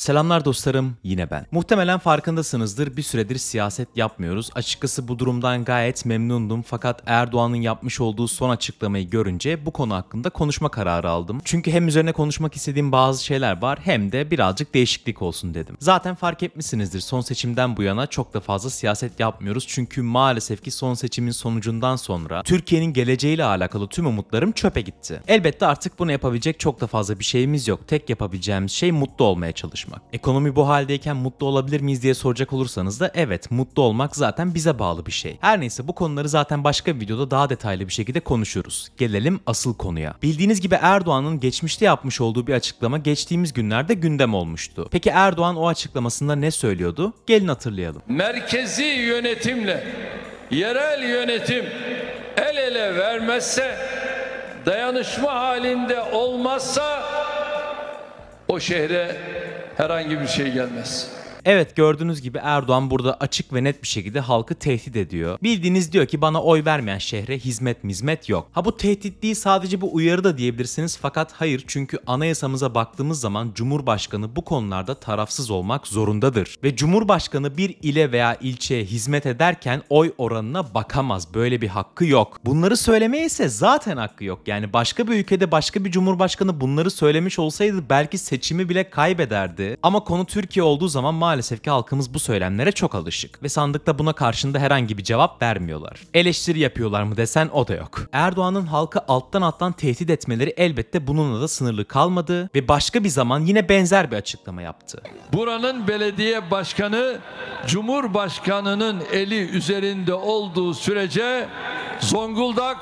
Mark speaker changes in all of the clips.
Speaker 1: Selamlar dostlarım, yine ben. Muhtemelen farkındasınızdır bir süredir siyaset yapmıyoruz. Açıkçası bu durumdan gayet memnundum fakat Erdoğan'ın yapmış olduğu son açıklamayı görünce bu konu hakkında konuşma kararı aldım. Çünkü hem üzerine konuşmak istediğim bazı şeyler var hem de birazcık değişiklik olsun dedim. Zaten fark etmişsinizdir son seçimden bu yana çok da fazla siyaset yapmıyoruz çünkü maalesef ki son seçimin sonucundan sonra Türkiye'nin geleceğiyle alakalı tüm umutlarım çöpe gitti. Elbette artık bunu yapabilecek çok da fazla bir şeyimiz yok. Tek yapabileceğimiz şey mutlu olmaya çalışmak çalışmak. Ekonomi bu haldeyken mutlu olabilir miyiz diye soracak olursanız da evet mutlu olmak zaten bize bağlı bir şey. Her neyse bu konuları zaten başka bir videoda daha detaylı bir şekilde konuşuruz. Gelelim asıl konuya. Bildiğiniz gibi Erdoğan'ın geçmişte yapmış olduğu bir açıklama geçtiğimiz günlerde gündem olmuştu. Peki Erdoğan o açıklamasında ne söylüyordu? Gelin hatırlayalım.
Speaker 2: Merkezi yönetimle yerel yönetim el ele vermezse dayanışma halinde olmazsa o şehre herhangi bir şey gelmez.
Speaker 1: Evet gördüğünüz gibi Erdoğan burada açık ve net bir şekilde halkı tehdit ediyor. Bildiğiniz diyor ki bana oy vermeyen şehre hizmet mizmet yok. Ha bu tehdit değil sadece bu uyarı da diyebilirsiniz fakat hayır çünkü anayasamıza baktığımız zaman Cumhurbaşkanı bu konularda tarafsız olmak zorundadır. Ve Cumhurbaşkanı bir ile veya ilçeye hizmet ederken oy oranına bakamaz. Böyle bir hakkı yok. Bunları söylemeye ise zaten hakkı yok. Yani başka bir ülkede başka bir cumhurbaşkanı bunları söylemiş olsaydı belki seçimi bile kaybederdi. Ama konu Türkiye olduğu zaman maalesef ki halkımız bu söylemlere çok alışık ve sandıkta buna karşında herhangi bir cevap vermiyorlar. Eleştiri yapıyorlar mı desen o da yok. Erdoğan'ın halkı alttan alttan tehdit etmeleri elbette bununla da sınırlı kalmadı ve başka bir zaman yine benzer bir açıklama yaptı.
Speaker 2: Buranın belediye başkanı Cumhurbaşkanı'nın eli üzerinde olduğu sürece Zonguldak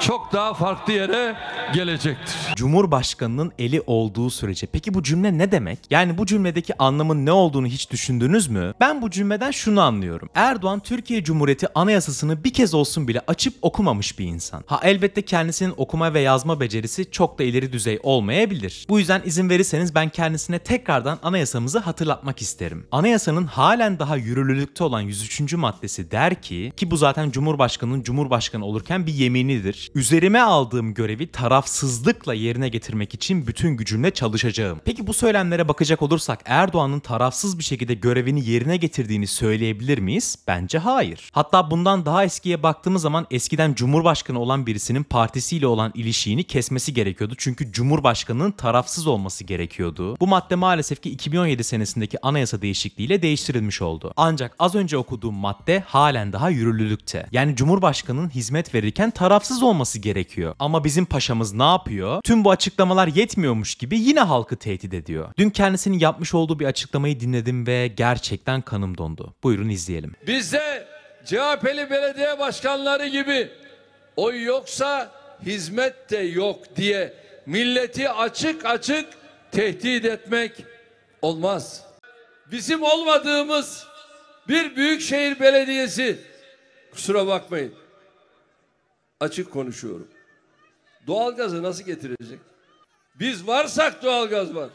Speaker 2: çok daha farklı yere
Speaker 1: gelecektir. Cumhurbaşkanının eli olduğu sürece. Peki bu cümle ne demek? Yani bu cümledeki anlamın ne olduğunu hiç düşündünüz mü? Ben bu cümleden şunu anlıyorum. Erdoğan Türkiye Cumhuriyeti anayasasını bir kez olsun bile açıp okumamış bir insan. Ha elbette kendisinin okuma ve yazma becerisi çok da ileri düzey olmayabilir. Bu yüzden izin verirseniz ben kendisine tekrardan anayasamızı hatırlatmak isterim. Anayasanın halen daha yürürlülükte olan 103. maddesi der ki ki bu zaten Cumhurbaşkanı'nın Cumhurbaşkanı olurken bir yeminidir. Üzerime aldığım görevi taraf tarafsızlıkla yerine getirmek için bütün gücümle çalışacağım. Peki bu söylemlere bakacak olursak Erdoğan'ın tarafsız bir şekilde görevini yerine getirdiğini söyleyebilir miyiz? Bence hayır. Hatta bundan daha eskiye baktığımız zaman eskiden Cumhurbaşkanı olan birisinin partisiyle olan ilişiğini kesmesi gerekiyordu. Çünkü Cumhurbaşkanı'nın tarafsız olması gerekiyordu. Bu madde maalesef ki 2017 senesindeki anayasa değişikliğiyle değiştirilmiş oldu. Ancak az önce okuduğum madde halen daha yürürlülükte. Yani Cumhurbaşkanı'nın hizmet verirken tarafsız olması gerekiyor. Ama bizim paşamız başkanımız ne yapıyor? Tüm bu açıklamalar yetmiyormuş gibi yine halkı tehdit ediyor. Dün kendisinin yapmış olduğu bir açıklamayı dinledim ve gerçekten kanım dondu. Buyurun izleyelim.
Speaker 2: Bizde CHP'li belediye başkanları gibi oy yoksa hizmet de yok diye milleti açık açık tehdit etmek olmaz. Bizim olmadığımız bir büyükşehir belediyesi kusura bakmayın açık konuşuyorum. Doğalgazı nasıl getirecek? Biz varsak doğalgaz var.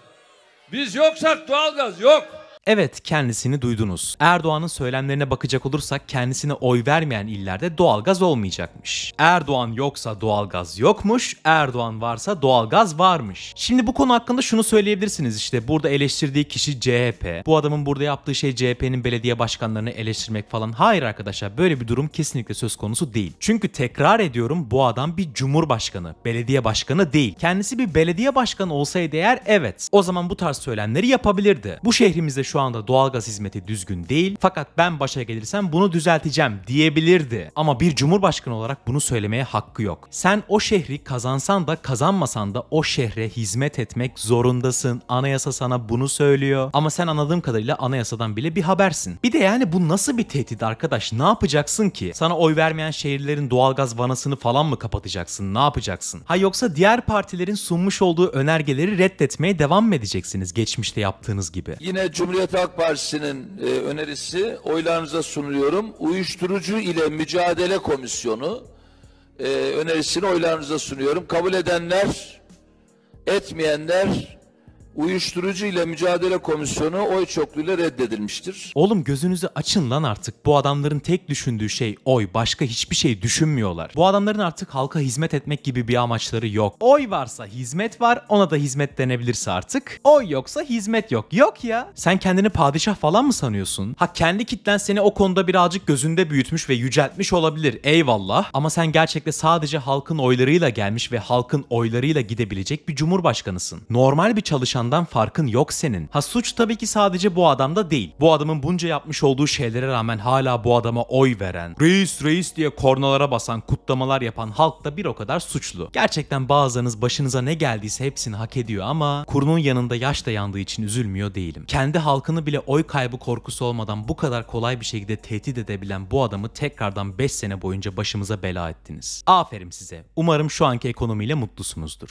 Speaker 2: Biz yoksak doğalgaz yok.
Speaker 1: Evet kendisini duydunuz. Erdoğan'ın söylemlerine bakacak olursak kendisine oy vermeyen illerde doğalgaz olmayacakmış. Erdoğan yoksa doğalgaz yokmuş, Erdoğan varsa doğalgaz varmış. Şimdi bu konu hakkında şunu söyleyebilirsiniz işte burada eleştirdiği kişi CHP. Bu adamın burada yaptığı şey CHP'nin belediye başkanlarını eleştirmek falan. Hayır arkadaşlar böyle bir durum kesinlikle söz konusu değil. Çünkü tekrar ediyorum bu adam bir cumhurbaşkanı, belediye başkanı değil. Kendisi bir belediye başkanı olsaydı eğer evet o zaman bu tarz söylemleri yapabilirdi. Bu şehrimizde şu şu anda doğalgaz hizmeti düzgün değil fakat ben başa gelirsem bunu düzelteceğim diyebilirdi. Ama bir cumhurbaşkanı olarak bunu söylemeye hakkı yok. Sen o şehri kazansan da kazanmasan da o şehre hizmet etmek zorundasın. Anayasa sana bunu söylüyor. Ama sen anladığım kadarıyla anayasadan bile bir habersin. Bir de yani bu nasıl bir tehdit arkadaş? Ne yapacaksın ki? Sana oy vermeyen şehirlerin doğalgaz vanasını falan mı kapatacaksın? Ne yapacaksın? Ha yoksa diğer partilerin sunmuş olduğu önergeleri reddetmeye devam mı edeceksiniz geçmişte yaptığınız gibi?
Speaker 2: Yine Cumhuriyet Cumhuriyet Halk Partisi'nin e, önerisi oylarınıza sunuyorum. Uyuşturucu ile Mücadele Komisyonu e, önerisini oylarınıza sunuyorum. Kabul edenler, etmeyenler Uyuşturucu ile Mücadele Komisyonu oy çokluğuyla reddedilmiştir.
Speaker 1: Oğlum gözünüzü açın lan artık. Bu adamların tek düşündüğü şey oy. Başka hiçbir şey düşünmüyorlar. Bu adamların artık halka hizmet etmek gibi bir amaçları yok. Oy varsa hizmet var. Ona da hizmet denebilirse artık. Oy yoksa hizmet yok. Yok ya. Sen kendini padişah falan mı sanıyorsun? Ha kendi kitlen seni o konuda birazcık gözünde büyütmüş ve yüceltmiş olabilir. Eyvallah. Ama sen gerçekte sadece halkın oylarıyla gelmiş ve halkın oylarıyla gidebilecek bir cumhurbaşkanısın. Normal bir çalışan çalışandan farkın yok senin. Ha suç tabii ki sadece bu adamda değil. Bu adamın bunca yapmış olduğu şeylere rağmen hala bu adama oy veren, reis reis diye kornalara basan, kutlamalar yapan halk da bir o kadar suçlu. Gerçekten bazılarınız başınıza ne geldiyse hepsini hak ediyor ama kurunun yanında yaş da yandığı için üzülmüyor değilim. Kendi halkını bile oy kaybı korkusu olmadan bu kadar kolay bir şekilde tehdit edebilen bu adamı tekrardan 5 sene boyunca başımıza bela ettiniz. Aferin size. Umarım şu anki ekonomiyle mutlusunuzdur.